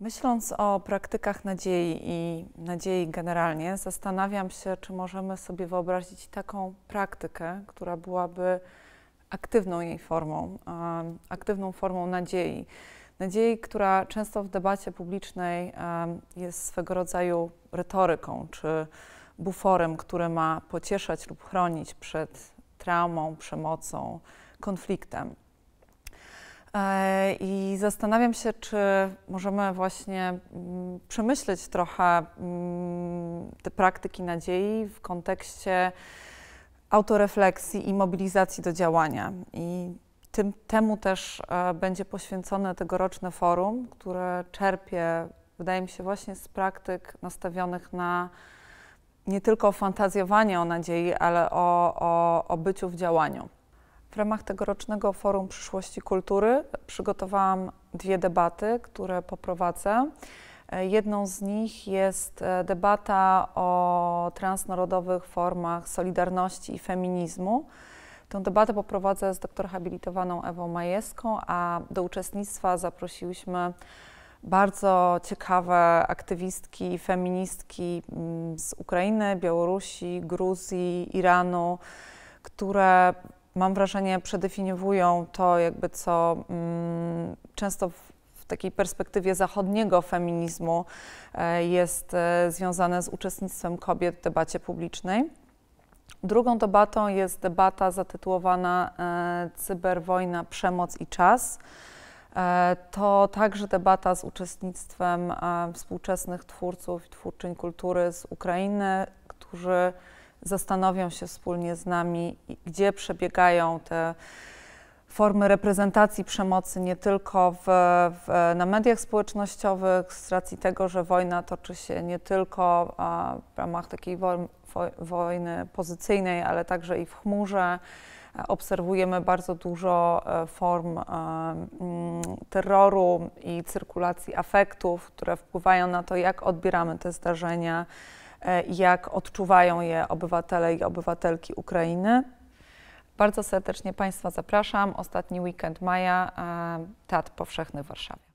Myśląc o praktykach nadziei i nadziei generalnie, zastanawiam się, czy możemy sobie wyobrazić taką praktykę, która byłaby aktywną jej formą, aktywną formą nadziei. Nadziei, która często w debacie publicznej jest swego rodzaju retoryką czy buforem, który ma pocieszać lub chronić przed traumą, przemocą, konfliktem. E, I zastanawiam się, czy możemy właśnie mm, przemyśleć trochę mm, te praktyki nadziei w kontekście autorefleksji i mobilizacji do działania. I tym, temu też e, będzie poświęcone tegoroczne forum, które czerpie, wydaje mi się, właśnie z praktyk nastawionych na nie tylko fantazjowanie o nadziei, ale o, o, o byciu w działaniu. W ramach tegorocznego Forum Przyszłości Kultury przygotowałam dwie debaty, które poprowadzę. Jedną z nich jest e, debata o transnarodowych formach solidarności i feminizmu. Tę debatę poprowadzę z doktor habilitowaną Ewą Majeską, a do uczestnictwa zaprosiłyśmy bardzo ciekawe aktywistki i feministki mm, z Ukrainy, Białorusi, Gruzji, Iranu, które mam wrażenie, przedefiniowują to, jakby co mm, często w, w takiej perspektywie zachodniego feminizmu e, jest e, związane z uczestnictwem kobiet w debacie publicznej. Drugą debatą jest debata zatytułowana e, Cyberwojna, przemoc i czas. To także debata z uczestnictwem współczesnych twórców i twórczyń kultury z Ukrainy, którzy zastanowią się wspólnie z nami, gdzie przebiegają te formy reprezentacji przemocy nie tylko w, w, na mediach społecznościowych, z racji tego, że wojna toczy się nie tylko w ramach takiej wo, wo, wojny pozycyjnej, ale także i w chmurze. Obserwujemy bardzo dużo e, form e, mm, terroru i cyrkulacji afektów, które wpływają na to, jak odbieramy te zdarzenia E, jak odczuwają je obywatele i obywatelki Ukrainy. Bardzo serdecznie Państwa zapraszam. Ostatni weekend maja, e, Teatr Powszechny w Warszawie.